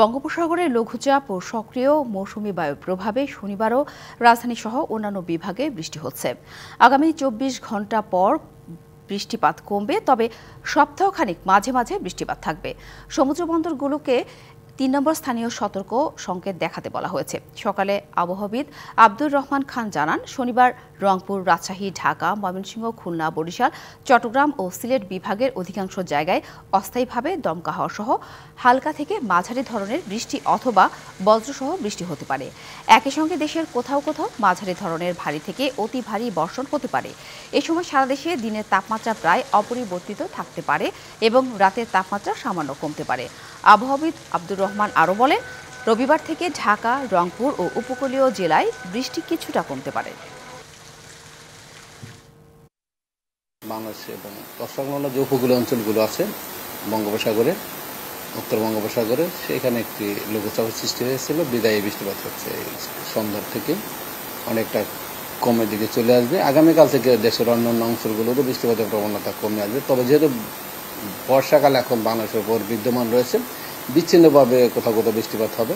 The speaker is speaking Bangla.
বঙ্গোপসাগরে লঘুচাপ ও সক্রিয় মৌসুমি বায়ুর প্রভাবে শনিবারও রাজধানী সহ অন্যান্য বিভাগে বৃষ্টি হচ্ছে আগামী চব্বিশ ঘন্টা পর বৃষ্টিপাত কমবে তবে সপ্তাহখানিক মাঝে মাঝে বৃষ্টিপাত থাকবে সমুদ্রবন্দরগুলোকে তিন নম্বর স্থানীয় সতর্ক সংকেত দেখাতে বলা হয়েছে সকালে আবহাওয়াবিদ আব্দুর রহমান খান জানান শনিবার রংপুর রাজশাহী ঢাকা ময়মনসিংহ খুলনা বরিশাল চট্টগ্রাম ও সিলেট বিভাগের অধিকাংশ জায়গায় অস্থায়ীভাবে দমকা হওয়া সহ হালকা থেকে মাঝারি ধরনের বৃষ্টি অথবা বজ্রসহ বৃষ্টি হতে পারে একই সঙ্গে দেশের কোথাও কোথাও মাঝারি ধরনের ভারী থেকে অতি ভারী বর্ষণ হতে পারে এ সময় সারা দেশে দিনের তাপমাত্রা প্রায় অপরিবর্তিত থাকতে পারে এবং রাতের তাপমাত্রা সামান্য কমতে পারে আবহাওয়াবিদ আব্দুর রহমান আরও বলেন রবিবার থেকে ঢাকা রংপুর ও উপকূলীয় জেলায় বৃষ্টি কিছুটা কমতে পারে বাংলাদেশে এবং যে উপকূলীয় অঞ্চলগুলো আছে বঙ্গোপসাগরে উত্তর বঙ্গোপসাগরে সেখানে একটি লঘুচাপ সৃষ্টি হয়েছিল বিদায়ী বৃষ্টিপাত হচ্ছে সন্ধ্যার থেকে অনেকটা কমের দিকে চলে আসবে আগামীকাল থেকে দেশের অন্যান্য অংশগুলোতে বৃষ্টিপাতের প্রবণতা কমে আসবে তবে যেহেতু বর্ষাকাল এখন বাংলাদেশের উপর বিদ্যমান রয়েছে বিচ্ছিন্নভাবে কোথাও কোথাও বৃষ্টিপাত হবে